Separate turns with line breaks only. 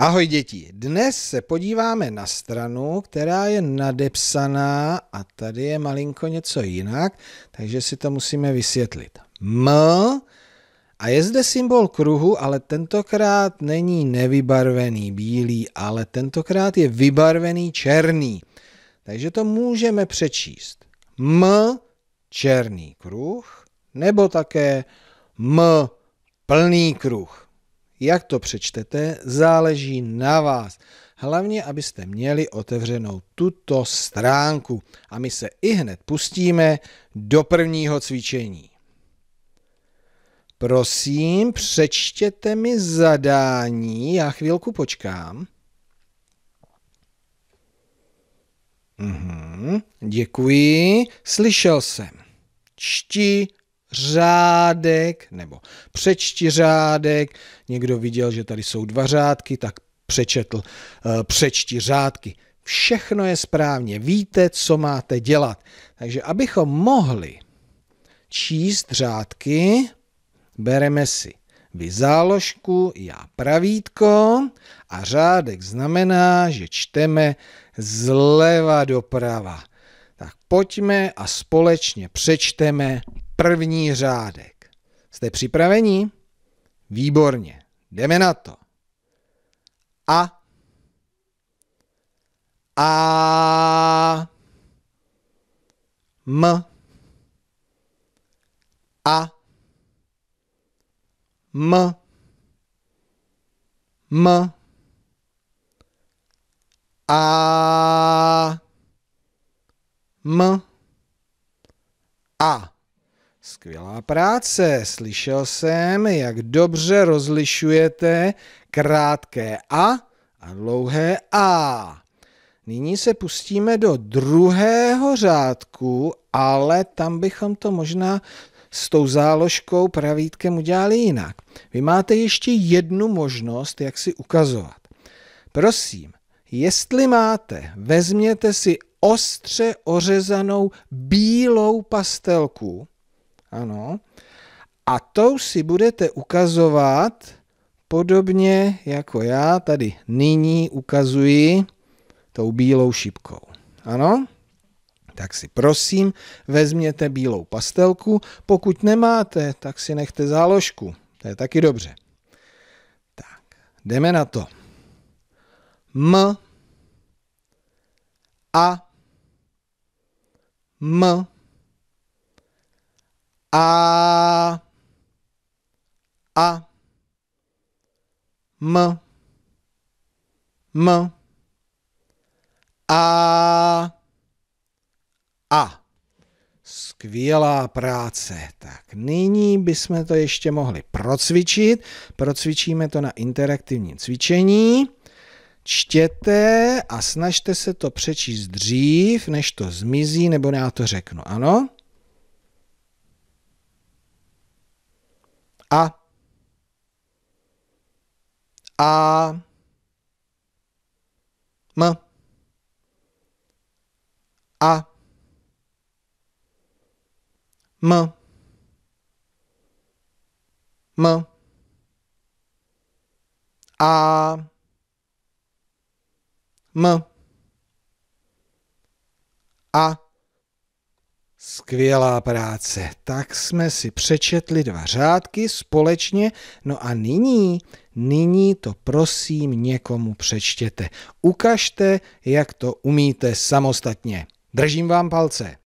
Ahoj děti, dnes se podíváme na stranu, která je nadepsaná a tady je malinko něco jinak, takže si to musíme vysvětlit. M a je zde symbol kruhu, ale tentokrát není nevybarvený bílý, ale tentokrát je vybarvený černý. Takže to můžeme přečíst. M černý kruh nebo také M plný kruh. Jak to přečtete, záleží na vás. Hlavně, abyste měli otevřenou tuto stránku. A my se i hned pustíme do prvního cvičení. Prosím, přečtěte mi zadání, já chvilku počkám. Uhum, děkuji, slyšel jsem. Čti řádek, nebo přečti řádek, někdo viděl, že tady jsou dva řádky, tak přečetl eh, přečti řádky. Všechno je správně, víte, co máte dělat. Takže abychom mohli číst řádky, bereme si vy záložku, já pravítko a řádek znamená, že čteme zleva doprava. Tak pojďme a společně přečteme první řádek. Jste připraveni? Výborně, jdeme na to. A. A.
M. A. M. M.
A. M. A. Skvělá práce. Slyšel jsem, jak dobře rozlišujete krátké a a dlouhé a. Nyní se pustíme do druhého řádku, ale tam bychom to možná s tou záložkou pravítkem udělali jinak. Vy máte ještě jednu možnost, jak si ukazovat. Prosím, jestli máte, vezměte si ostře ořezanou bílou pastelku, ano. A tou si budete ukazovat podobně jako já tady nyní ukazuji tou bílou šipkou. Ano? Tak si prosím vezměte bílou pastelku. Pokud nemáte, tak si nechte záložku. To je taky dobře. Tak, jdeme na to. M A
M a a m
m a a Skvělá práce. Tak nyní bychom to ještě mohli procvičit. Procvičíme to na interaktivním cvičení. Čtěte a snažte se to přečíst dřív, než to zmizí, nebo já to řeknu. Ano? a a
ma a ma ma a
ma a Skvělá práce. Tak jsme si přečetli dva řádky společně. No a nyní, nyní to prosím někomu přečtěte. Ukažte, jak to umíte samostatně. Držím
vám palce.